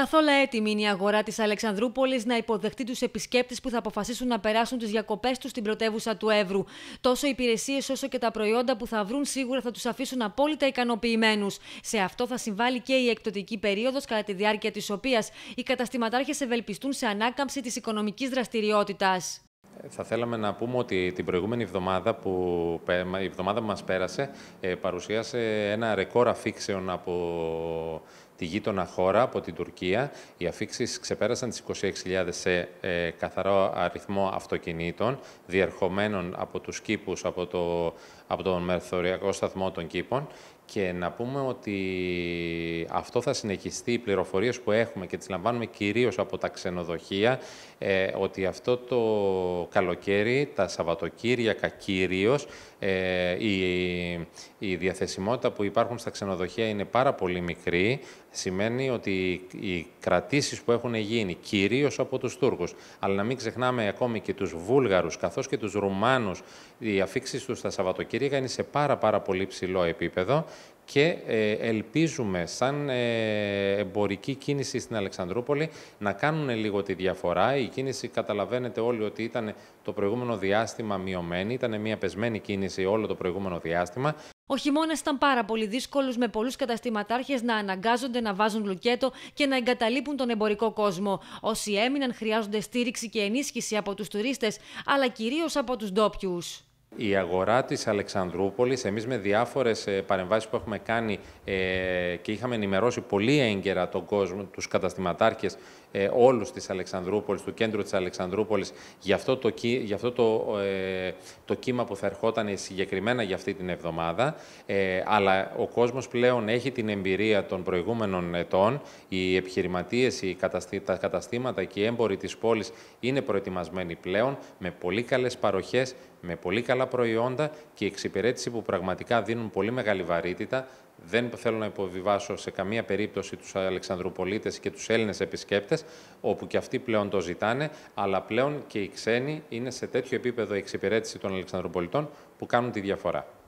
Καθόλου έτοιμη είναι η αγορά της Αλεξανδρούπολης να υποδεχτεί τους επισκέπτες που θα αποφασίσουν να περάσουν τις διακοπές τους στην πρωτεύουσα του Εύρου. Τόσο οι υπηρεσίες όσο και τα προϊόντα που θα βρουν σίγουρα θα τους αφήσουν απόλυτα ικανοποιημένους. Σε αυτό θα συμβάλλει και η εκτοτική περίοδος, κατά τη διάρκεια της οποίας οι καταστηματάρχες ευελπιστούν σε ανάκαμψη της οικονομικής δραστηριότητας. Ε, θα θέλαμε να πούμε ότι την προηγούμενη εβδομάδα που, η εβδομάδα που μας πέρασε ε, παρουσίασε ένα ρεκόρ αφήξεων από τη γείτονα χώρα από την Τουρκία. Οι αφήξεις ξεπέρασαν τις 26.000 σε ε, καθαρό αριθμό αυτοκινήτων, διερχομένων από τους κήπους, από, το, από τον μεθοριακό σταθμό των κήπων. Και να πούμε ότι αυτό θα συνεχιστεί, οι πληροφορίες που έχουμε και τις λαμβάνουμε κυρίως από τα ξενοδοχεία, ε, ότι αυτό το καλοκαίρι, τα Σαββατοκύριακα κυρίως, ε, η, η διαθεσιμότητα που υπάρχουν στα ξενοδοχεία είναι πάρα πολύ μικρή σημαίνει ότι οι κρατήσεις που έχουν γίνει κυρίως από τους Τούρκους, αλλά να μην ξεχνάμε ακόμη και τους Βούλγαρους καθώς και τους Ρουμάνους, οι αφήξεις τους στα Σαββατοκύριακα είναι σε πάρα πάρα πολύ ψηλό επίπεδο και ε, ελπίζουμε σαν ε, εμπορική κίνηση στην Αλεξανδρούπολη να κάνουν λίγο τη διαφορά. Η κίνηση καταλαβαίνετε όλοι ότι ήταν το προηγούμενο διάστημα μειωμένη, ήταν μια πεσμένη κίνηση όλο το προηγούμενο διάστημα ο χειμώνας ήταν πάρα πολύ δύσκολος, με πολλούς καταστηματάρχες να αναγκάζονται να βάζουν λουκέτο και να εγκαταλείπουν τον εμπορικό κόσμο. Όσοι έμειναν χρειάζονται στήριξη και ενίσχυση από τους τουρίστες, αλλά κυρίως από τους ντόπιους. Η αγορά της Αλεξανδρούπολης, εμείς με διάφορες ε, παρεμβάσεις που έχουμε κάνει ε, και είχαμε ενημερώσει πολύ έγκαιρα τον κόσμο, τους καταστηματάρχες ε, όλους της Αλεξανδρούπολης, του κέντρου της Αλεξανδρούπολης, για αυτό το, για αυτό το, το κύμα που θα ερχόταν συγκεκριμένα για αυτή την εβδομάδα. αλλά ο κόσμος πλέον έχει την εμπειρία των προηγούμενων ετών. Οι επιχειρηματίες, τα καταστήματα και οι έμποροι της πόλης είναι προετοιμασμένοι πλέον με πολύ καλές παροχές, με πολύ καλά άλλα προϊόντα και η εξυπηρέτηση που πραγματικά δίνουν πολύ μεγάλη βαρύτητα. Δεν θέλω να υποβιβάσω σε καμία περίπτωση τους Αλεξανδροπολίτες και τους Έλληνες επισκέπτες, όπου και αυτοί πλέον το ζητάνε, αλλά πλέον και οι ξένοι είναι σε τέτοιο επίπεδο εξυπηρέτηση των Αλεξανδροπολιτών που κάνουν τη διαφορά.